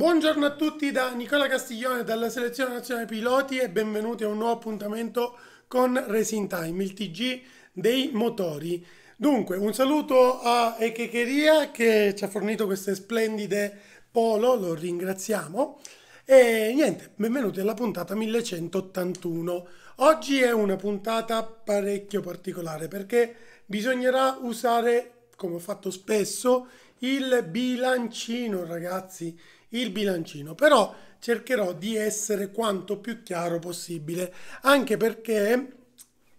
Buongiorno a tutti da Nicola Castiglione dalla Selezione Nazionale Piloti e benvenuti a un nuovo appuntamento con Racing Time, il TG dei motori. Dunque, un saluto a Echecheria che ci ha fornito queste splendide polo, lo ringraziamo. E niente, benvenuti alla puntata 1181. Oggi è una puntata parecchio particolare perché bisognerà usare, come ho fatto spesso, il bilancino, ragazzi il bilancino, però cercherò di essere quanto più chiaro possibile, anche perché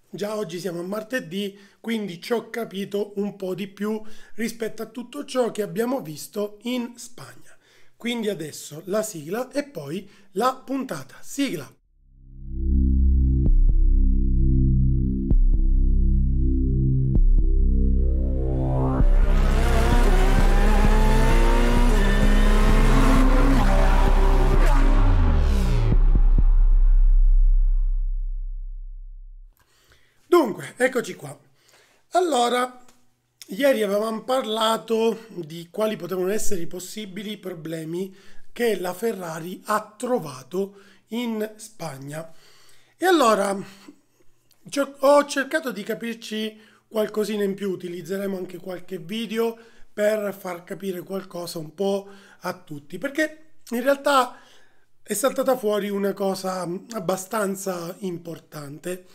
già oggi siamo a martedì, quindi ci ho capito un po' di più rispetto a tutto ciò che abbiamo visto in Spagna. Quindi adesso la sigla e poi la puntata. Sigla! Eccoci qua. Allora, ieri avevamo parlato di quali potevano essere i possibili problemi che la Ferrari ha trovato in Spagna. E allora ho cercato di capirci qualcosina in più, utilizzeremo anche qualche video per far capire qualcosa un po' a tutti, perché in realtà è saltata fuori una cosa abbastanza importante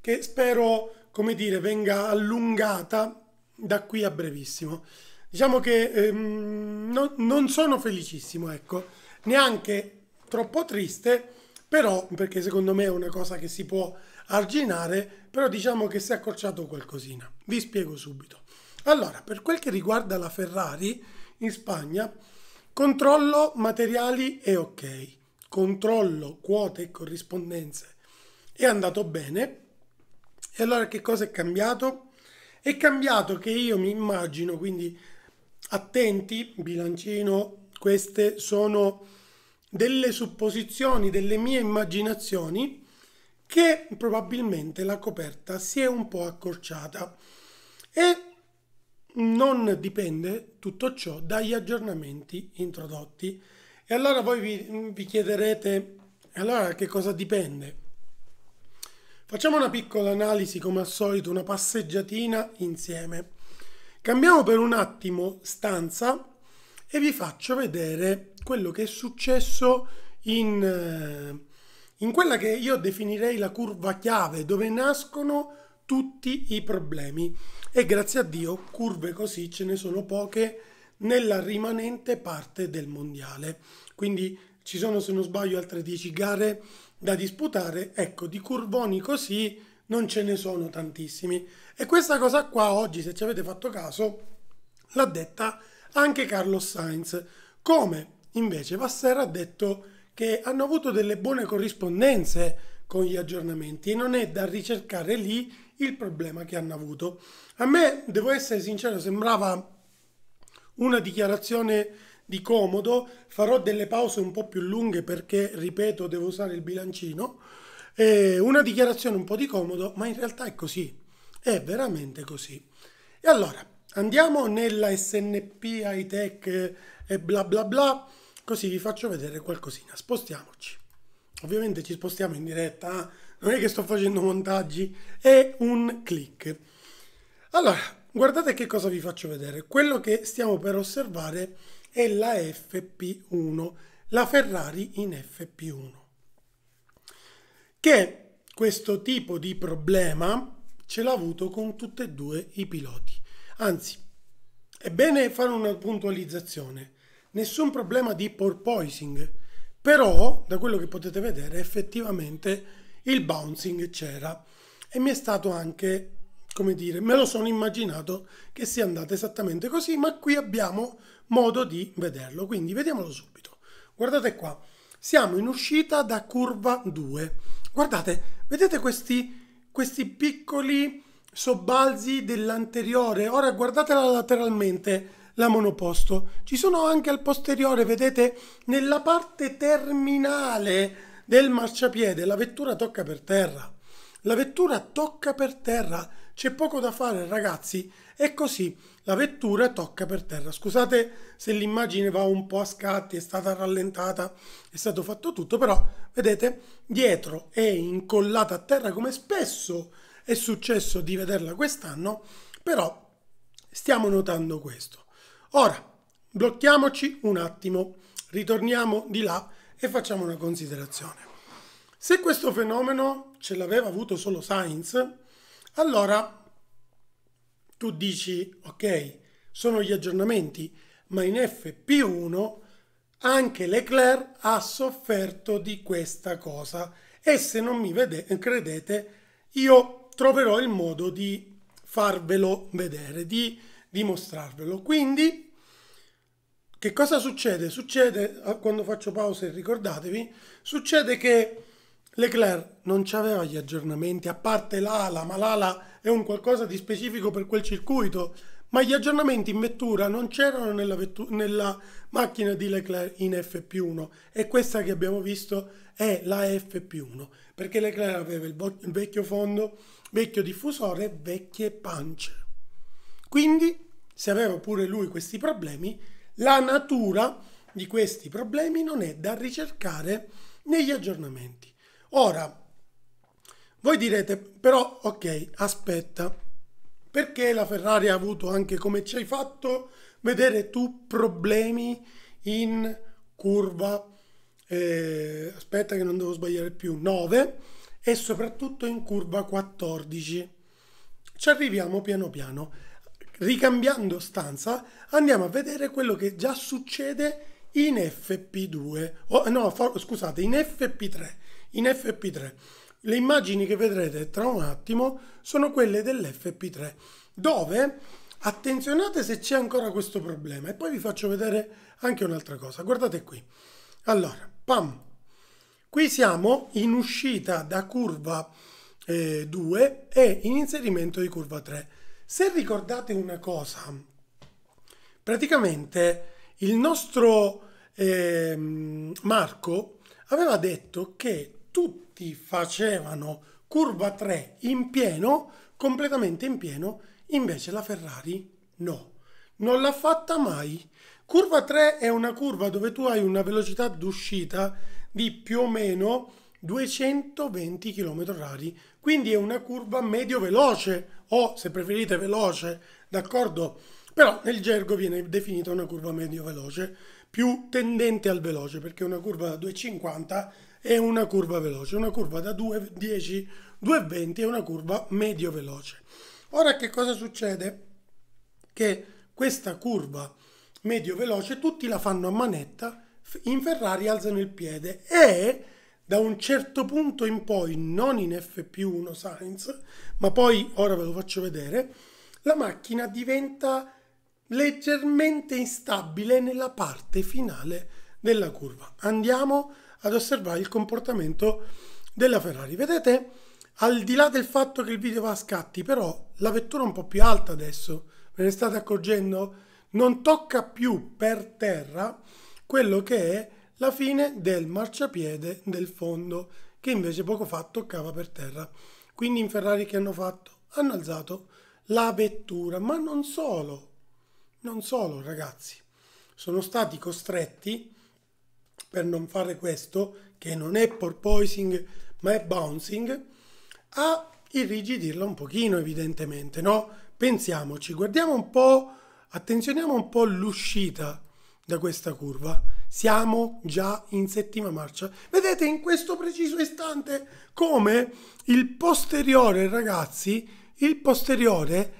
che spero come dire, venga allungata da qui a brevissimo. Diciamo che ehm, no, non sono felicissimo, ecco, neanche troppo triste, però, perché secondo me è una cosa che si può arginare, però diciamo che si è accorciato qualcosina. Vi spiego subito. Allora, per quel che riguarda la Ferrari in Spagna, controllo materiali è ok, controllo quote e corrispondenze è andato bene, e allora che cosa è cambiato? È cambiato che io mi immagino, quindi attenti, bilancino, queste sono delle supposizioni, delle mie immaginazioni, che probabilmente la coperta si è un po' accorciata e non dipende tutto ciò dagli aggiornamenti introdotti. E allora voi vi, vi chiederete, allora che cosa dipende? Facciamo una piccola analisi, come al solito, una passeggiatina insieme. Cambiamo per un attimo stanza e vi faccio vedere quello che è successo in, eh, in quella che io definirei la curva chiave, dove nascono tutti i problemi. E grazie a Dio, curve così ce ne sono poche nella rimanente parte del mondiale. Quindi ci sono, se non sbaglio, altre 10 gare da disputare. Ecco, di curvoni così non ce ne sono tantissimi. E questa cosa qua oggi, se ci avete fatto caso, l'ha detta anche Carlos Sainz. Come invece Vassera ha detto che hanno avuto delle buone corrispondenze con gli aggiornamenti e non è da ricercare lì il problema che hanno avuto. A me, devo essere sincero, sembrava una dichiarazione di comodo, farò delle pause un po' più lunghe perché, ripeto, devo usare il bilancino. Eh, una dichiarazione un po' di comodo, ma in realtà è così, è veramente così. E allora, andiamo nella SNP, high tech e bla bla bla, così vi faccio vedere qualcosina. Spostiamoci. Ovviamente ci spostiamo in diretta, eh? non è che sto facendo montaggi, è un click. Allora, Guardate che cosa vi faccio vedere. Quello che stiamo per osservare è la FP1, la Ferrari in FP1. Che questo tipo di problema ce l'ha avuto con tutti e due i piloti. Anzi, è bene fare una puntualizzazione. Nessun problema di porpoising, però da quello che potete vedere effettivamente il bouncing c'era e mi è stato anche come dire, me lo sono immaginato che sia andata esattamente così, ma qui abbiamo modo di vederlo, quindi vediamolo subito. Guardate qua, siamo in uscita da curva 2. Guardate, vedete questi, questi piccoli sobbalzi dell'anteriore. Ora guardatela lateralmente la monoposto. Ci sono anche al posteriore, vedete, nella parte terminale del marciapiede la vettura tocca per terra. La vettura tocca per terra c'è poco da fare ragazzi e così la vettura tocca per terra. Scusate se l'immagine va un po' a scatti, è stata rallentata, è stato fatto tutto, però vedete dietro è incollata a terra come spesso è successo di vederla quest'anno, però stiamo notando questo. Ora, blocchiamoci un attimo, ritorniamo di là e facciamo una considerazione. Se questo fenomeno ce l'aveva avuto solo Sainz, allora tu dici, ok, sono gli aggiornamenti, ma in FP1 anche Leclerc ha sofferto di questa cosa e se non mi credete io troverò il modo di farvelo vedere, di dimostrarvelo. Quindi che cosa succede? Succede, eh, quando faccio pause ricordatevi, succede che Leclerc non c'aveva gli aggiornamenti, a parte l'ala, ma l'ala è un qualcosa di specifico per quel circuito, ma gli aggiornamenti in vettura non c'erano nella, vettu- nella macchina di Leclerc in FP1 e questa che abbiamo visto è la FP1, perché Leclerc aveva il, bo- il vecchio fondo, vecchio diffusore vecchie pance. Quindi, se aveva pure lui questi problemi, la natura di questi problemi non è da ricercare negli aggiornamenti Ora, voi direte, però, ok, aspetta, perché la Ferrari ha avuto anche, come ci hai fatto vedere tu, problemi in curva, eh, aspetta che non devo sbagliare più, 9 e soprattutto in curva 14. Ci arriviamo piano piano. Ricambiando stanza, andiamo a vedere quello che già succede in FP2, oh, no, for, scusate, in FP3 in FP3. Le immagini che vedrete tra un attimo sono quelle dell'FP3, dove attenzionate se c'è ancora questo problema e poi vi faccio vedere anche un'altra cosa. Guardate qui. Allora, pam. Qui siamo in uscita da curva eh, 2 e in inserimento di curva 3. Se ricordate una cosa, praticamente il nostro eh, Marco aveva detto che tutti facevano curva 3 in pieno, completamente in pieno, invece la Ferrari no, non l'ha fatta mai. Curva 3 è una curva dove tu hai una velocità d'uscita di più o meno 220 km/h, quindi è una curva medio veloce o se preferite veloce, d'accordo? Però nel gergo viene definita una curva medio veloce più tendente al veloce, perché una curva da 2,50 è una curva veloce, una curva da 2,10, 2,20 è una curva medio veloce. Ora che cosa succede? Che questa curva medio veloce tutti la fanno a manetta, in Ferrari alzano il piede e da un certo punto in poi, non in F1 Sainz, ma poi ora ve lo faccio vedere, la macchina diventa leggermente instabile nella parte finale della curva. Andiamo ad osservare il comportamento della Ferrari. Vedete, al di là del fatto che il video va a scatti, però la vettura è un po' più alta adesso, ve ne state accorgendo? Non tocca più per terra quello che è la fine del marciapiede del fondo, che invece poco fa toccava per terra. Quindi in Ferrari che hanno fatto? Hanno alzato la vettura, ma non solo, non solo, ragazzi, sono stati costretti per non fare questo, che non è porpoising ma è bouncing, a irrigidirla un pochino evidentemente, no? Pensiamoci, guardiamo un po', attenzioniamo un po' l'uscita da questa curva. Siamo già in settima marcia. Vedete in questo preciso istante come il posteriore, ragazzi, il posteriore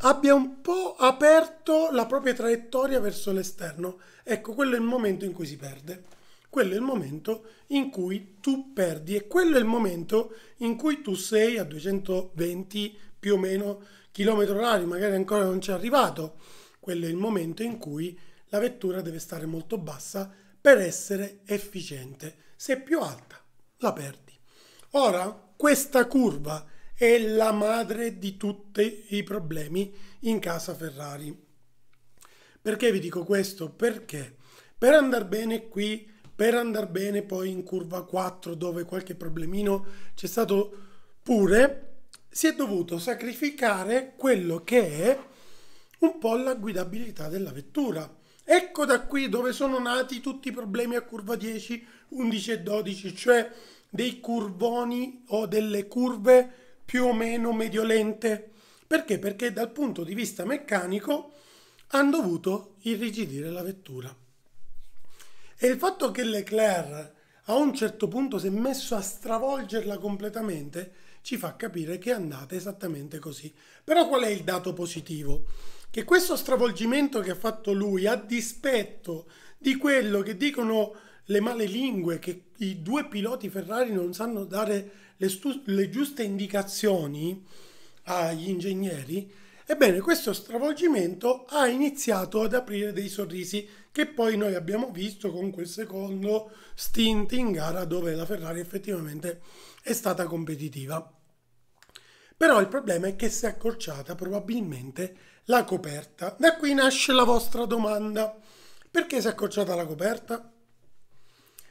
abbia un po' aperto la propria traiettoria verso l'esterno. Ecco, quello è il momento in cui si perde. Quello è il momento in cui tu perdi e quello è il momento in cui tu sei a 220 più o meno chilometri orari, magari ancora non ci è arrivato. Quello è il momento in cui la vettura deve stare molto bassa per essere efficiente. Se è più alta, la perdi. Ora, questa curva è la madre di tutti i problemi in casa Ferrari. Perché vi dico questo? Perché per andare bene qui, per andare bene poi in curva 4 dove qualche problemino c'è stato pure, si è dovuto sacrificare quello che è un po' la guidabilità della vettura. Ecco da qui dove sono nati tutti i problemi a curva 10, 11 e 12, cioè dei curvoni o delle curve più o meno mediolente. Perché? Perché dal punto di vista meccanico hanno dovuto irrigidire la vettura. E il fatto che Leclerc a un certo punto si è messo a stravolgerla completamente ci fa capire che è andata esattamente così. Però qual è il dato positivo? Che questo stravolgimento che ha fatto lui a dispetto di quello che dicono le male lingue, che i due piloti Ferrari non sanno dare le, stu- le giuste indicazioni agli ingegneri, ebbene questo stravolgimento ha iniziato ad aprire dei sorrisi che poi noi abbiamo visto con quel secondo stint in gara dove la Ferrari effettivamente è stata competitiva. Però il problema è che si è accorciata probabilmente la coperta. Da qui nasce la vostra domanda. Perché si è accorciata la coperta?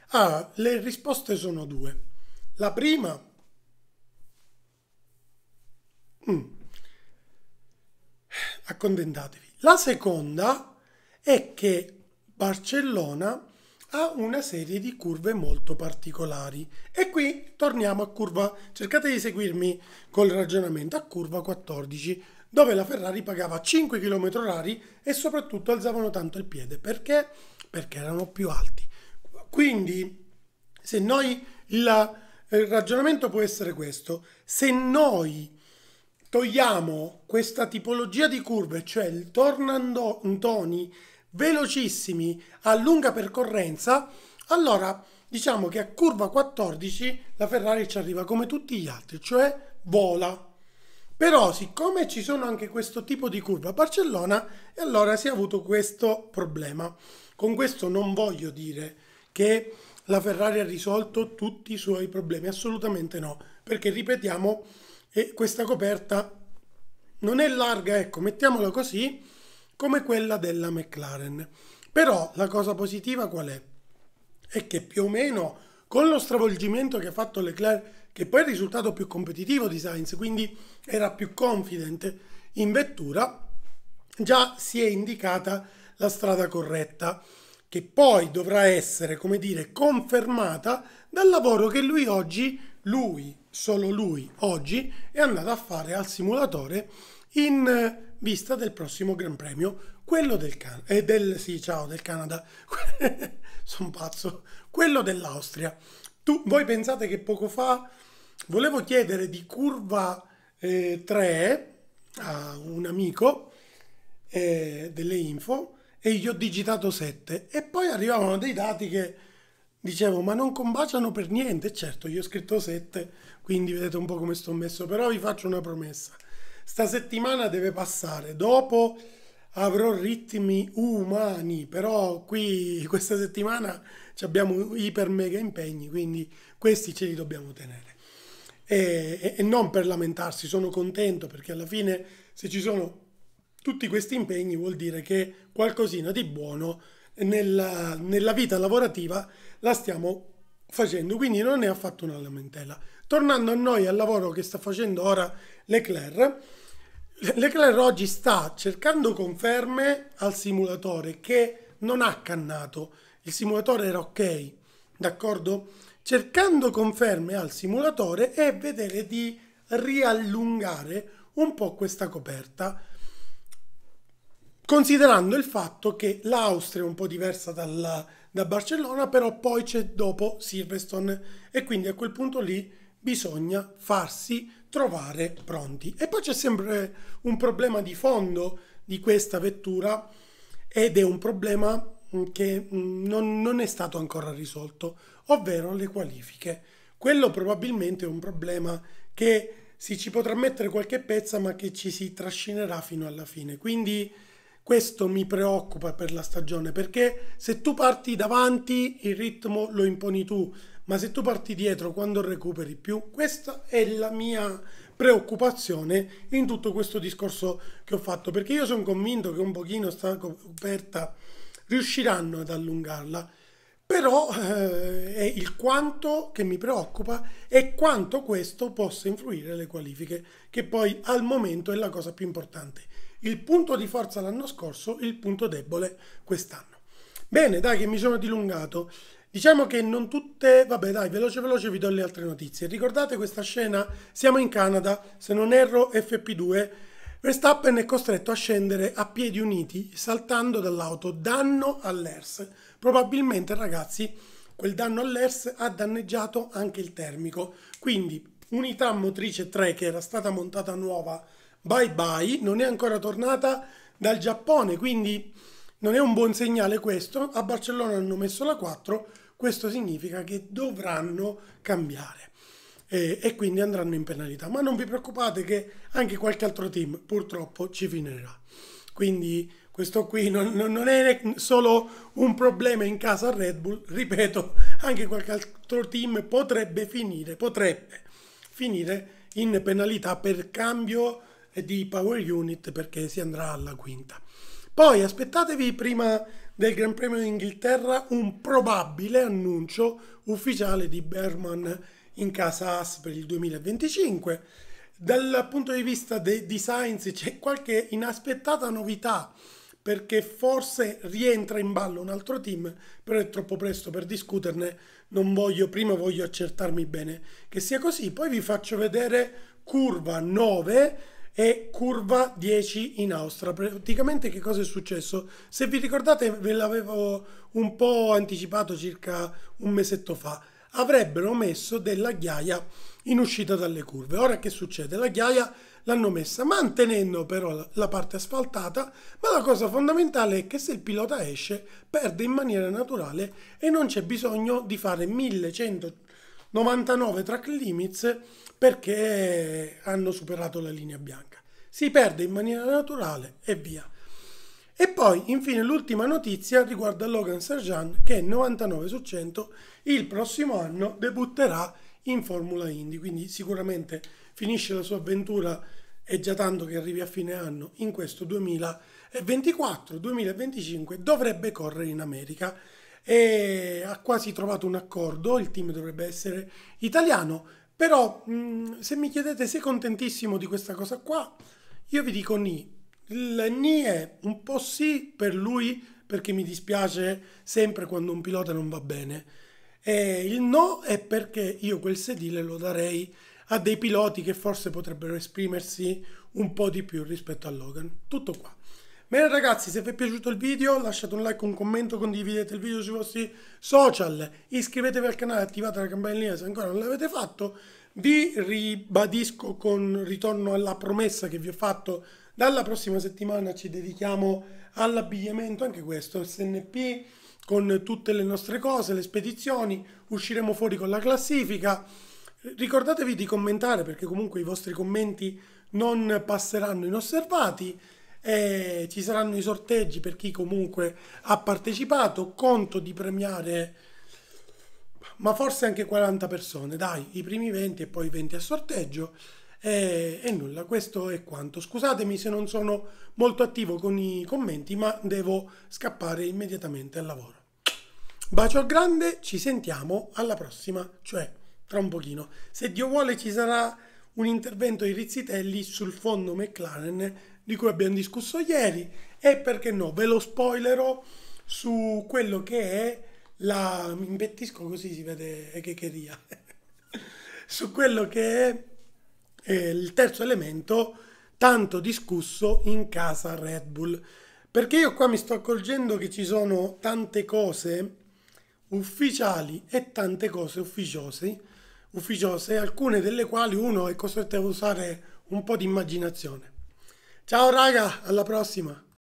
Ah, le risposte sono due. La prima Mm. Accontentatevi. La seconda è che Barcellona ha una serie di curve molto particolari e qui torniamo a curva, cercate di seguirmi col ragionamento, a curva 14 dove la Ferrari pagava 5 km orari e soprattutto alzavano tanto il piede perché? Perché erano più alti. Quindi se noi il, eh, il ragionamento può essere questo, se noi togliamo questa tipologia di curve, cioè il tornantoni velocissimi a lunga percorrenza, allora diciamo che a curva 14 la Ferrari ci arriva come tutti gli altri, cioè vola. Però siccome ci sono anche questo tipo di curva a Barcellona, allora si è avuto questo problema. Con questo non voglio dire che la Ferrari ha risolto tutti i suoi problemi, assolutamente no, perché ripetiamo e questa coperta non è larga, ecco, mettiamola così, come quella della McLaren. Però la cosa positiva qual è? È che più o meno con lo stravolgimento che ha fatto Leclerc, che poi è il risultato più competitivo di Sainz, quindi era più confident in vettura, già si è indicata la strada corretta, che poi dovrà essere, come dire, confermata dal lavoro che lui oggi, lui, solo lui oggi è andato a fare al simulatore in eh, vista del prossimo Gran Premio, quello del Canada, eh, del, sì, ciao, del Canada, sono pazzo, quello dell'Austria. Tu, voi pensate che poco fa volevo chiedere di curva eh, 3 a un amico eh, delle info e gli ho digitato 7 e poi arrivavano dei dati che dicevo ma non combaciano per niente, certo, gli ho scritto 7, quindi vedete un po' come sto messo, però vi faccio una promessa. Sta settimana deve passare, dopo avrò ritmi umani, però qui questa settimana abbiamo iper mega impegni, quindi questi ce li dobbiamo tenere. E, e, non per lamentarsi, sono contento perché alla fine se ci sono tutti questi impegni vuol dire che qualcosina di buono nella, nella, vita lavorativa la stiamo facendo, quindi non è affatto una lamentela. Tornando a noi, al lavoro che sta facendo ora Leclerc, Leclerc oggi sta cercando conferme al simulatore che non ha cannato. Il simulatore era ok, d'accordo? Cercando conferme al simulatore e vedere di riallungare un po' questa coperta considerando il fatto che l'Austria è un po' diversa dalla, da Barcellona, però poi c'è dopo Silverstone e quindi a quel punto lì bisogna farsi trovare pronti. E poi c'è sempre un problema di fondo di questa vettura ed è un problema che mm, non, non è stato ancora risolto, ovvero le qualifiche. Quello probabilmente è un problema che si ci potrà mettere qualche pezza ma che ci si trascinerà fino alla fine. Quindi questo mi preoccupa per la stagione perché se tu parti davanti il ritmo lo imponi tu, ma se tu parti dietro quando recuperi più, questa è la mia preoccupazione in tutto questo discorso che ho fatto perché io sono convinto che un pochino sta coperta riusciranno ad allungarla però eh, è il quanto che mi preoccupa e quanto questo possa influire le qualifiche che poi al momento è la cosa più importante il punto di forza l'anno scorso, il punto debole quest'anno. Bene, dai che mi sono dilungato. Diciamo che non tutte, vabbè dai, veloce veloce vi do le altre notizie. Ricordate questa scena? Siamo in Canada, se non erro FP2, Verstappen è costretto a scendere a piedi uniti saltando dall'auto, danno all'ERS. Probabilmente ragazzi, quel danno all'ERS ha danneggiato anche il termico, quindi unità motrice 3 che era stata montata nuova bye bye, non è ancora tornata dal Giappone, quindi non è un buon segnale questo. A Barcellona hanno messo la 4, questo significa che dovranno cambiare e, quindi andranno in penalità. Ma non vi preoccupate che anche qualche altro team purtroppo ci finirà. Quindi questo qui non, non, è solo un problema in casa Red Bull, ripeto, anche qualche altro team potrebbe finire, potrebbe finire in penalità per cambio di Power Unit perché si andrà alla quinta. Poi aspettatevi prima del Gran Premio d'Inghilterra un probabile annuncio ufficiale di Berman in casa AS per il 2025. Dal punto di vista dei designs c'è qualche inaspettata novità perché forse rientra in ballo un altro team, però è troppo presto per discuterne, non voglio, prima voglio accertarmi bene che sia così, poi vi faccio vedere curva 9 e curva 10 in Austria. Praticamente che cosa è successo? Se vi ricordate ve l'avevo un po' anticipato circa un mesetto fa, avrebbero messo della ghiaia in uscita dalle curve. Ora che succede? La ghiaia l'hanno messa mantenendo però la parte asfaltata, ma la cosa fondamentale è che se il pilota esce perde in maniera naturale e non c'è bisogno di fare 1100 99 track limits perché hanno superato la linea bianca. Si perde in maniera naturale e via. E poi, infine, l'ultima notizia riguarda Logan Sarjan che 99 su 100 il prossimo anno debutterà in Formula Indy, quindi sicuramente finisce la sua avventura è già tanto che arrivi a fine anno in questo 2024-2025 dovrebbe correre in America e ha quasi trovato un accordo, il team dovrebbe essere italiano, però mh, mm, se mi chiedete se è contentissimo di questa cosa qua, io vi dico ni. Il ni è un po' sì per lui perché mi dispiace sempre quando un pilota non va bene. E il no è perché io quel sedile lo darei a dei piloti che forse potrebbero esprimersi un po' di più rispetto a Logan. Tutto qua. Bene ragazzi, se vi è piaciuto il video lasciate un like, un commento, condividete il video sui vostri social, iscrivetevi al canale, attivate la campanellina se ancora non l'avete fatto. Vi ribadisco con ritorno alla promessa che vi ho fatto, dalla prossima settimana ci dedichiamo all'abbigliamento, anche questo, SNP, con tutte le nostre cose, le spedizioni, usciremo fuori con la classifica. Ricordatevi di commentare perché comunque i vostri commenti non passeranno inosservati e ci saranno i sorteggi per chi comunque ha partecipato. Conto di premiare ma forse anche 40 persone, dai, i primi 20 e poi 20 a sorteggio. E, e, nulla, questo è quanto. Scusatemi se non sono molto attivo con i commenti, ma devo scappare immediatamente al lavoro. Bacio al grande, ci sentiamo alla prossima, cioè tra un pochino. Se Dio vuole ci sarà un intervento di Rizzitelli sul fondo McLaren di cui abbiamo discusso ieri e perché no, ve lo spoilerò su quello che è la... mi imbettisco così si vede eh, che cheria su quello che è eh, il terzo elemento tanto discusso in casa Red Bull perché io qua mi sto accorgendo che ci sono tante cose ufficiali e tante cose ufficiose ufficiose, alcune delle quali uno è costretto a usare un po' di immaginazione. Ciao raga, alla prossima!